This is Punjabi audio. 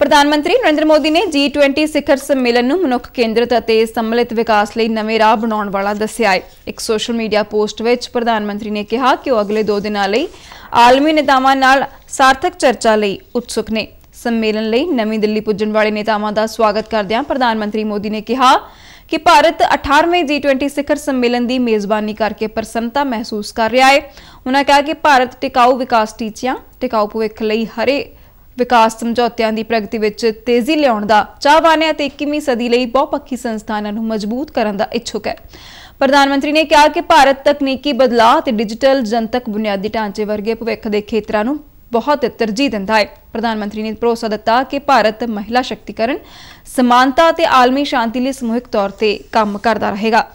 ਪ੍ਰਧਾਨ ਮੰਤਰੀ ਨਰਿੰਦਰ ਮੋਦੀ ਨੇ G20 ਸਿਖਰ ਸੰਮੇਲਨ ਨੂੰ ਮਨੁੱਖ ਕੇਂਦਰਿਤ ਅਤੇ ਸੰਮਲਿਤ ਵਿਕਾਸ ਲਈ ਨਵੇਂ ਰਾਹ ਬਣਾਉਣ ਵਾਲਾ ਦੱਸਿਆ ਹੈ ਇੱਕ ਸੋਸ਼ਲ ਮੀਡੀਆ ਪੋਸਟ ਵਿੱਚ ਪ੍ਰਧਾਨ ਮੰਤਰੀ ਨੇ ਕਿਹਾ ਕਿ ਉਹ ਅਗਲੇ 2 ਦਿਨਾਂ ਲਈ ਆਲਮੀ ਨੇਤਾਵਾਂ ਨਾਲ ਸਾਰਥਕ ਚਰਚਾ ਲਈ ਉਤਸੁਕ ਨੇ ਸੰਮੇਲਨ ਲਈ ਨਵੀਂ ਦਿੱਲੀ ਪੁੱਜਣ ਵਾਲੇ ਨੇਤਾਵਾਂ ਦਾ ਸਵਾਗਤ ਕਰਦਿਆਂ ਪ੍ਰਧਾਨ ਮੰਤਰੀ ਮੋਦੀ ਨੇ ਕਿਹਾ ਕਿ ਭਾਰਤ 18ਵੇਂ G20 ਸਿਖਰ ਸੰਮੇਲਨ ਦੀ ਮੇਜ਼ਬਾਨੀ ਕਰਕੇ ਪ੍ਰਸੰਨਤਾ ਮਹਿਸੂਸ ਕਰ ਰਿਹਾ ਹੈ ਉਹਨਾਂ ਕਿਹਾ ਕਿ ਭਾਰਤ ਟਿਕਾਊ ਵਿਕਾਸ ਟੀਚਿਆਂ ਟਿਕਾਊ ਭਵਿੱਖ ਲਈ ਹਰੇ ਵਿਕਾਸ ਸਮਝੌਤਿਆਂ ਦੀ ਪ੍ਰਗਤੀ ਵਿੱਚ ਤੇਜ਼ੀ ਲਿਆਉਣ ਦਾ ਚਾਹਵਾਨ ਹੈ ਤੇ 21ਵੀਂ ਸਦੀ ਲਈ ਬਹੁਪੱਖੀ ਸੰਸਥਾਨਾਂ ਨੂੰ ਮਜ਼ਬੂਤ ਕਰਨ ਦਾ ਇੱਛੁਕ ਹੈ ਪ੍ਰਧਾਨ ਮੰਤਰੀ ਨੇ ਕਿਹਾ ਕਿ ਭਾਰਤ ਤਕਨੀਕੀ ਬਦਲਾਅ ਤੇ ਡਿਜੀਟਲ ਜਨਤਕ ਬੁਨਿਆਦੀ ਢਾਂਚੇ ਵਰਗੇ ਭਵਿੱਖ ਦੇ ਖੇਤਰਾਂ ਨੂੰ ਬਹੁਤ ਤਰਜੀਹ ਦਿੰਦਾ ਹੈ ਪ੍ਰਧਾਨ ਮੰਤਰੀ ਨੇ ਭਰੋਸਾ ਦਿੱਤਾ ਕਿ ਭਾਰਤ ਮਹਿਲਾ ਸ਼ਕਤੀਕਰਨ ਸਮਾਨਤਾ ਤੇ ਆਲਮੀ ਸ਼ਾਂਤੀ ਲਈ ਸਮੂਹਿਕ ਤੌਰ ਤੇ ਕੰਮ ਕਰਦਾ ਰਹੇਗਾ